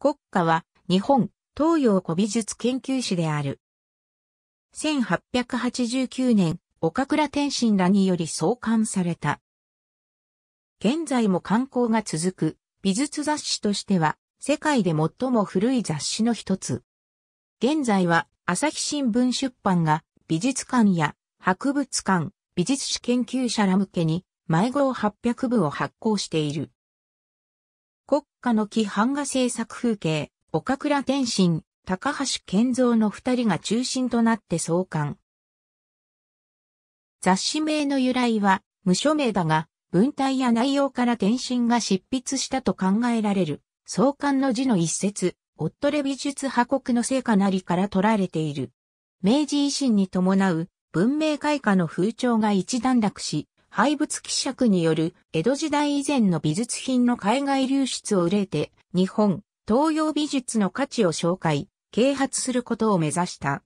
国家は日本東洋古美術研究史である。1889年、岡倉天心らにより創刊された。現在も刊行が続く美術雑誌としては世界で最も古い雑誌の一つ。現在は朝日新聞出版が美術館や博物館、美術史研究者ら向けに毎号800部を発行している。家の木版画制作風景、岡倉天心、高橋健三の二人が中心となって創刊。雑誌名の由来は無署名だが、文体や内容から天心が執筆したと考えられる、創刊の字の一節、オットレ美術破国の成果なりから取られている。明治維新に伴う文明開化の風潮が一段落し、廃物希釈による江戸時代以前の美術品の海外流出を憂えて、日本、東洋美術の価値を紹介、啓発することを目指した。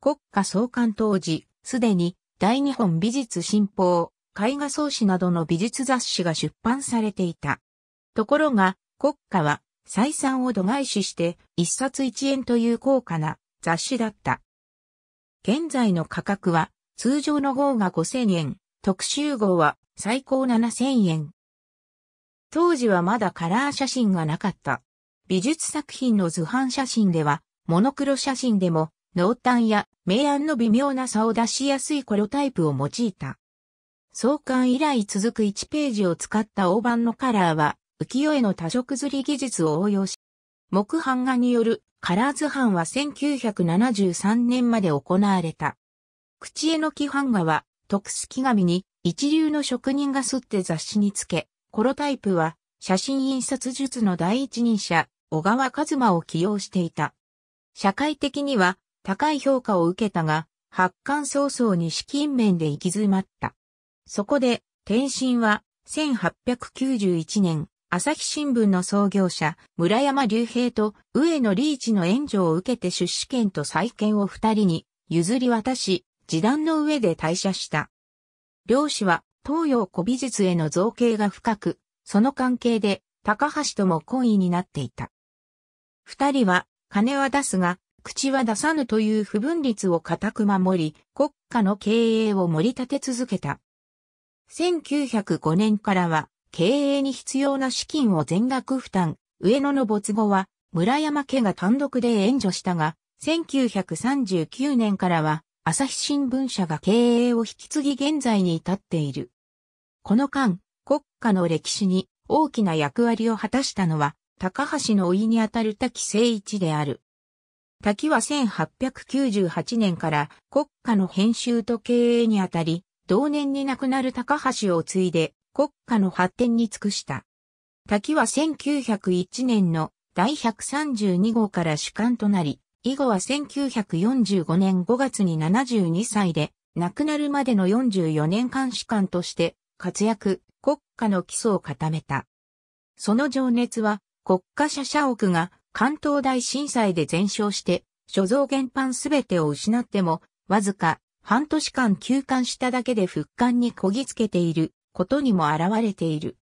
国家創刊当時、すでに大日本美術新報、絵画創始などの美術雑誌が出版されていた。ところが、国家は採算を度外視して一冊一円という高価な雑誌だった。現在の価格は通常の号が5000円、特集号は最高7000円。当時はまだカラー写真がなかった。美術作品の図版写真では、モノクロ写真でも、濃淡や明暗の微妙な差を出しやすいコロタイプを用いた。創刊以来続く1ページを使った大判のカラーは、浮世絵の多色刷り技術を応用し、木版画によるカラー図版は1973年まで行われた。口絵の木版画は特殊紙に一流の職人が吸って雑誌につけ、コロタイプは写真印刷術の第一人者、小川和馬を起用していた。社会的には高い評価を受けたが、発刊早々に資金面で行き詰まった。そこで、天身は1891年、朝日新聞の創業者、村山隆平と上野リーチの援助を受けて出資権と再建を二人に譲り渡し、時団の上で退社した。両氏は東洋古美術への造形が深く、その関係で高橋とも懇意になっていた。二人は金は出すが、口は出さぬという不分律を固く守り、国家の経営を盛り立て続けた。1905年からは、経営に必要な資金を全額負担、上野の没後は、村山家が単独で援助したが、1939年からは、朝日新聞社が経営を引き継ぎ現在に至っている。この間、国家の歴史に大きな役割を果たしたのは、高橋のいにあたる滝誠一である。滝は1898年から国家の編集と経営にあたり、同年に亡くなる高橋を継いで国家の発展に尽くした。滝は1901年の第132号から主幹となり、以後は1945年5月に72歳で、亡くなるまでの44年間視官として活躍、国家の基礎を固めた。その情熱は、国家社社屋が関東大震災で全焼して、所蔵原版すべてを失っても、わずか半年間休館しただけで復刊にこぎつけていることにも現れている。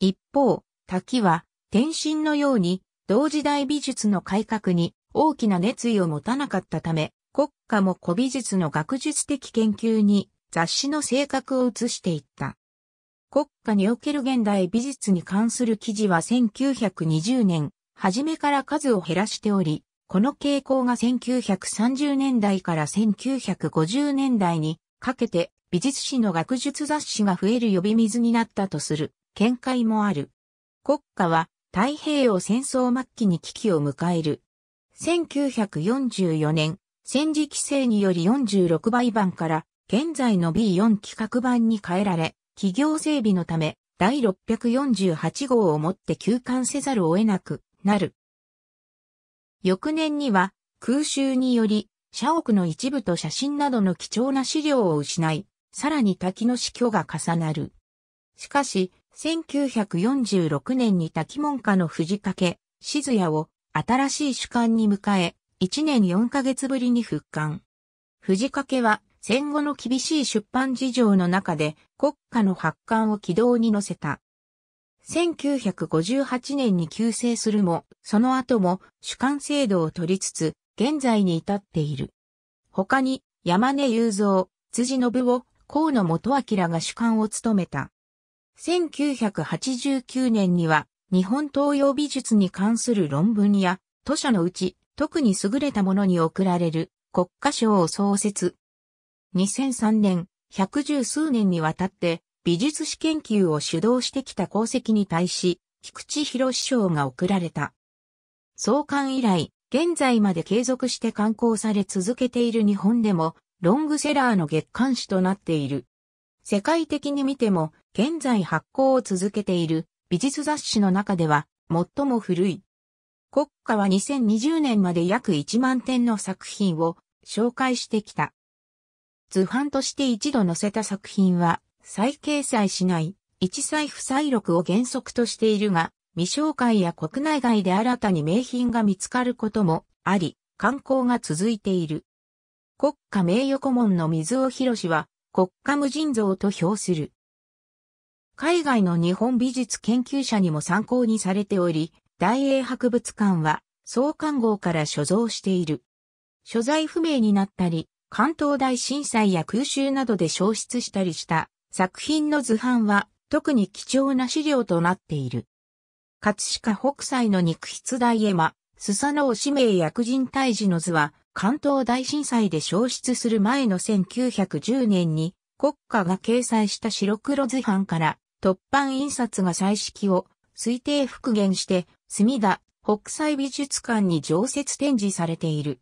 一方、滝は、天津のように、同時代美術の改革に大きな熱意を持たなかったため、国家も古美術の学術的研究に雑誌の性格を移していった。国家における現代美術に関する記事は1920年、初めから数を減らしており、この傾向が1930年代から1950年代にかけて美術史の学術雑誌が増える呼び水になったとする見解もある。国家は太平洋戦争末期に危機を迎える1944年、戦時規制により46倍版から現在の B4 規格版に変えられ、企業整備のため第648号をもって休館せざるを得なくなる。翌年には空襲により社屋の一部と写真などの貴重な資料を失い、さらに滝の死去が重なる。しかし、1946年に滝門下の藤掛、静也を新しい主観に迎え、1年4ヶ月ぶりに復刊。藤掛は戦後の厳しい出版事情の中で国家の発刊を軌道に乗せた。1958年に休成するも、その後も主観制度を取りつつ、現在に至っている。他に山根雄三、辻信夫、河野元明が主観を務めた。1989年には日本東洋美術に関する論文や、図書のうち、特に優れたものに贈られる国家賞を創設。2003年、百十数年にわたって美術史研究を主導してきた功績に対し、菊池博賞が贈られた。創刊以来、現在まで継続して刊行され続けている日本でも、ロングセラーの月刊誌となっている。世界的に見ても、現在発行を続けている美術雑誌の中では最も古い。国家は2020年まで約1万点の作品を紹介してきた。図版として一度載せた作品は再掲載しない一再不再録を原則としているが、未紹介や国内外で新たに名品が見つかることもあり、観光が続いている。国家名誉顧問の水尾博は国家無尽蔵と評する。海外の日本美術研究者にも参考にされており、大英博物館は創刊号から所蔵している。所在不明になったり、関東大震災や空襲などで消失したりした作品の図版は特に貴重な資料となっている。葛飾北斎の肉筆大絵馬、スサノオ氏名薬人退治の図は関東大震災で消失する前の1910年に国家が掲載した白黒図版から突版印刷が彩色を推定復元して、墨田北斎美術館に常設展示されている。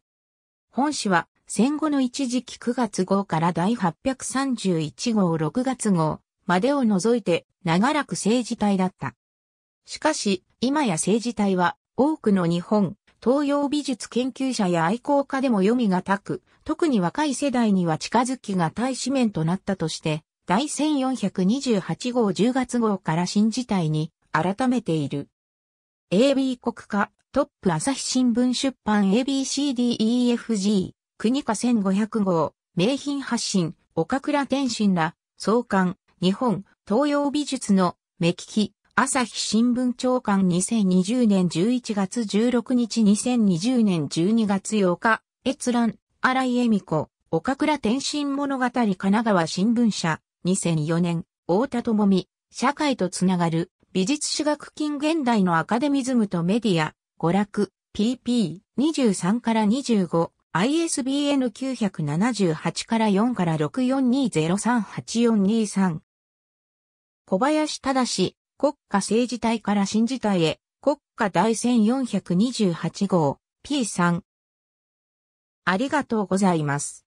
本誌は戦後の一時期9月号から第831号6月号までを除いて長らく政治体だった。しかし、今や政治体は多くの日本、東洋美術研究者や愛好家でも読みがたく、特に若い世代には近づきが大紙面となったとして、第1428号10月号から新事態に改めている。AB 国家トップ朝日新聞出版 ABCDEFG 国家1500号名品発信岡倉天心ら創刊日本東洋美術の目利き朝日新聞長官2020年11月16日2020年12月8日閲覧新井恵美子岡倉天心物語神奈川新聞社2004年、大田智美、社会とつながる、美術史学金現代のアカデミズムとメディア、娯楽、pp、23から25、ISBN 978から4から6 4 2 0 3 8 4 2 3小林正国家政治体から新事態へ、国家大戦4 2 8号、P3。ありがとうございます。